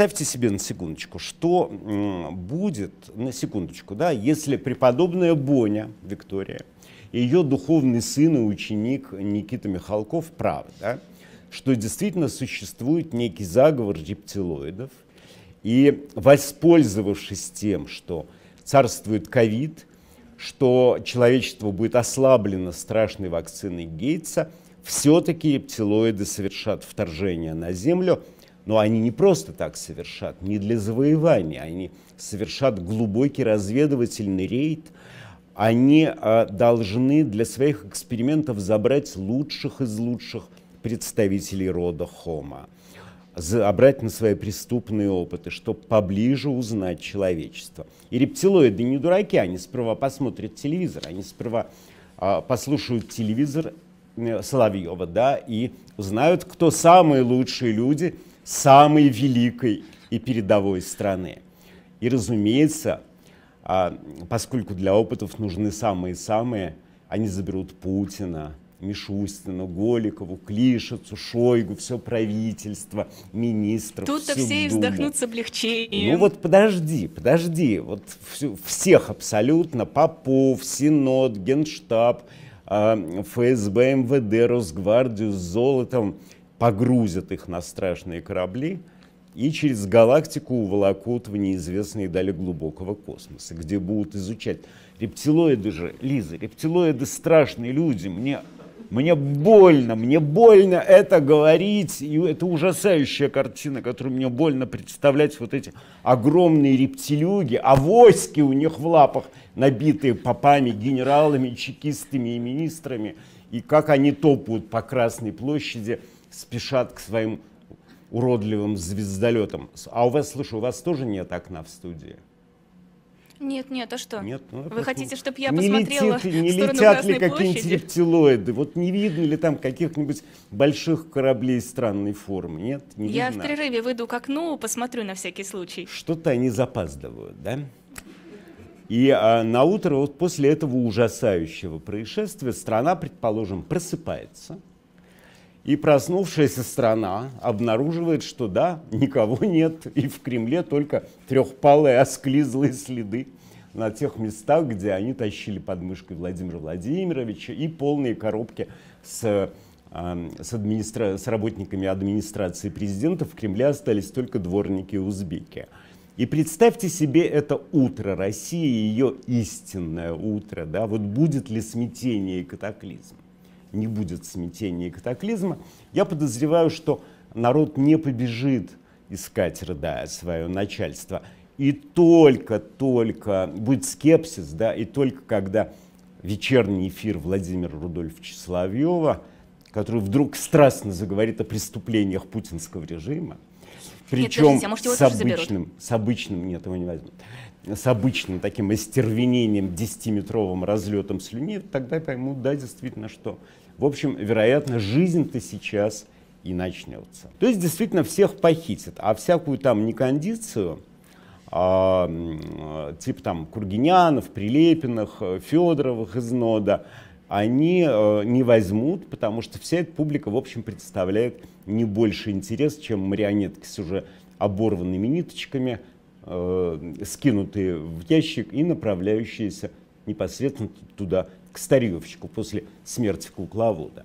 представьте себе на секундочку, что будет, на секундочку, да, если преподобная Боня Виктория, ее духовный сын и ученик Никита Михалков прав, да, что действительно существует некий заговор рептилоидов, и воспользовавшись тем, что царствует ковид, что человечество будет ослаблено страшной вакциной Гейтса, все-таки рептилоиды совершат вторжение на Землю – но они не просто так совершат, не для завоевания. Они совершат глубокий разведывательный рейд. Они э, должны для своих экспериментов забрать лучших из лучших представителей рода Хома. Забрать на свои преступные опыты, чтобы поближе узнать человечество. И рептилоиды не дураки, они сперва посмотрят телевизор, они сперва э, послушают телевизор э, Соловьева, да, и узнают, кто самые лучшие люди самой великой и передовой страны. И, разумеется, а, поскольку для опытов нужны самые-самые, они заберут Путина, Мишустина Голикову, Клишицу, Шойгу, все правительство, министров. Тут-то все и вздохнут с облегчением. Ну вот подожди, подожди, вот все, всех абсолютно, Попов, Синод, Генштаб, а, ФСБ, МВД, Росгвардию с золотом, погрузят их на страшные корабли и через галактику уволокут в неизвестные дали глубокого космоса, где будут изучать. Рептилоиды же, Лиза, рептилоиды страшные люди, мне, мне больно, мне больно это говорить, и это ужасающая картина, которую мне больно представлять, вот эти огромные рептилюги, а войски у них в лапах, набитые попами, генералами, чекистами и министрами, и как они топают по Красной площади – спешат к своим уродливым звездолетам. А у вас, слышу, у вас тоже нет окна в студии? Нет, нет, а что? Нет, ну, Вы хотите, чтобы я не посмотрела летит, не в сторону летят ли какие-нибудь рептилоиды? Вот не видно ли там каких-нибудь больших кораблей странной формы? Нет, не я видно. Я в перерыве выйду к окну, посмотрю на всякий случай. Что-то они запаздывают, да? И а, на утро вот после этого ужасающего происшествия страна, предположим, просыпается – и проснувшаяся страна обнаруживает, что да, никого нет, и в Кремле только трехпалые осклизлые следы на тех местах, где они тащили под мышкой Владимира Владимировича и полные коробки с, э, эм, с, администра... с работниками администрации президента. В Кремле остались только дворники и узбеки. И представьте себе это утро России, ее истинное утро. Да? Вот будет ли смятение и катаклизм? не будет смятения и катаклизма. Я подозреваю, что народ не побежит искать, рыдая свое начальство. И только-только будет скепсис, да, и только когда вечерний эфир Владимира Рудольфовича Соловьева, который вдруг страстно заговорит о преступлениях путинского режима, причем нет, подождите, а с обычным, с обычным, нет, его не возьмут, с обычным таким остервенением, 10-метровым разлетом слюни, тогда пойму, да, действительно, что. В общем, вероятно, жизнь-то сейчас и начнется. То есть, действительно, всех похитят, а всякую там некондицию, а, типа там Кургинянов, Прилепинах, э, Федоровых из НОДа, они э, не возьмут, потому что вся эта публика, в общем, представляет не больше интерес, чем марионетки с уже оборванными ниточками, э, скинутые в ящик и направляющиеся непосредственно туда, к старьевщику после смерти кукловода.